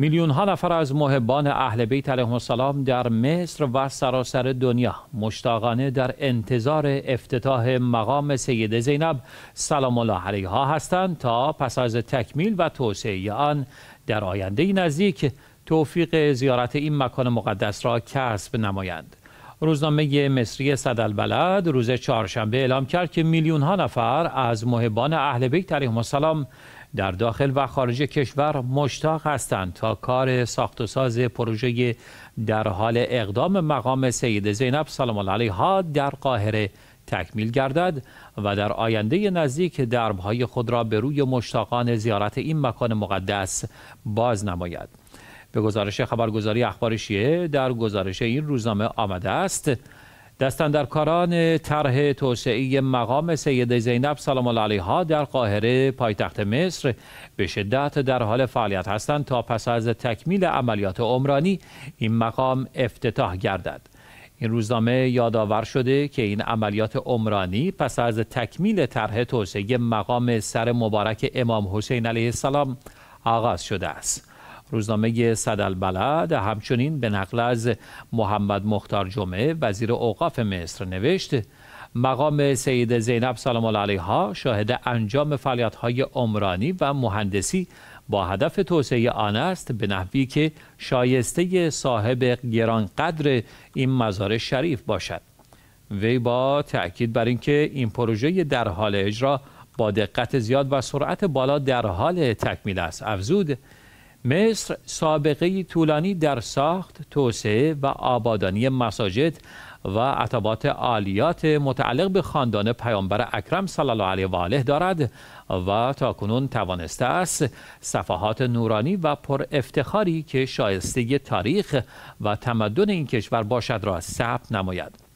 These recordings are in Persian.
میلیون ها نفر از محبان اهل بیت علیهم السلام در مصر و سراسر دنیا مشتاقانه در انتظار افتتاح مقام سید زینب سلام الله علیها هستند تا پس از تکمیل و توسعه آن در آینده نزدیک توفیق زیارت این مکان مقدس را کسب نمایند روزنامه مصری صد البلد روز چهارشنبه اعلام کرد که میلیون ها نفر از محبان اهل بیت علیهم السلام در داخل و خارج کشور مشتاق هستند تا کار ساخت و ساز پروژه در حال اقدام مقام سید زینب سلام الله علیها در قاهره تکمیل گردد و در آینده نزدیک دربهای خود را به روی مشتاقان زیارت این مکان مقدس باز نماید به گزارش خبرگزاری اخبار شیعه در گزارش این روزنامه آمده است کاران طرح توسعه مقام سید زینب سلام الله علیها در قاهره پایتخت مصر به شدت در حال فعالیت هستند تا پس از تکمیل عملیات عمرانی این مقام افتتاح گردد این روزنامه یادآور شده که این عملیات عمرانی پس از تکمیل طرح توسعه مقام سر مبارک امام حسین علیه السلام آغاز شده است روزنامه صد البلد همچنین به نقل از محمد مختار جمعه وزیر اوقاف مصر نوشت مقام سید زینب سلام الله علیها شاهد انجام فعالیت‌های عمرانی و مهندسی با هدف توسعه آن است به نحوی که شایسته صاحب گرانقدر این مزار شریف باشد وی با تأکید بر اینکه این پروژه در حال اجرا با دقت زیاد و سرعت بالا در حال تکمیل است افزود مصر سابقه طولانی در ساخت، توسعه و آبادانی مساجد و عطبات عالیات متعلق به خاندان پیامبر اکرم صلی الله علیه و آله دارد و تاکنون توانسته است صفحات نورانی و پر افتخاری که شایسته تاریخ و تمدن این کشور باشد را ثبت نماید.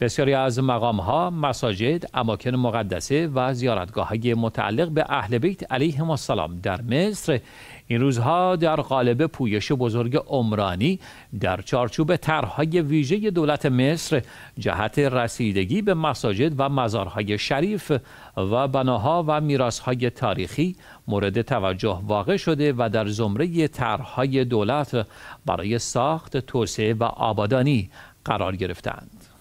بسیاری از مقام ها، مساجد، اماکن مقدسه و زیارتگاه های متعلق به اهل بیت علیهم السلام در مصر این روزها در قالب پویش بزرگ عمرانی در چارچوب طرحهای ویژه دولت مصر جهت رسیدگی به مساجد و مزارهای شریف و بناها و میراثهای تاریخی مورد توجه واقع شده و در زمره طرحهای دولت برای ساخت توسعه و آبادانی قرار گرفتند.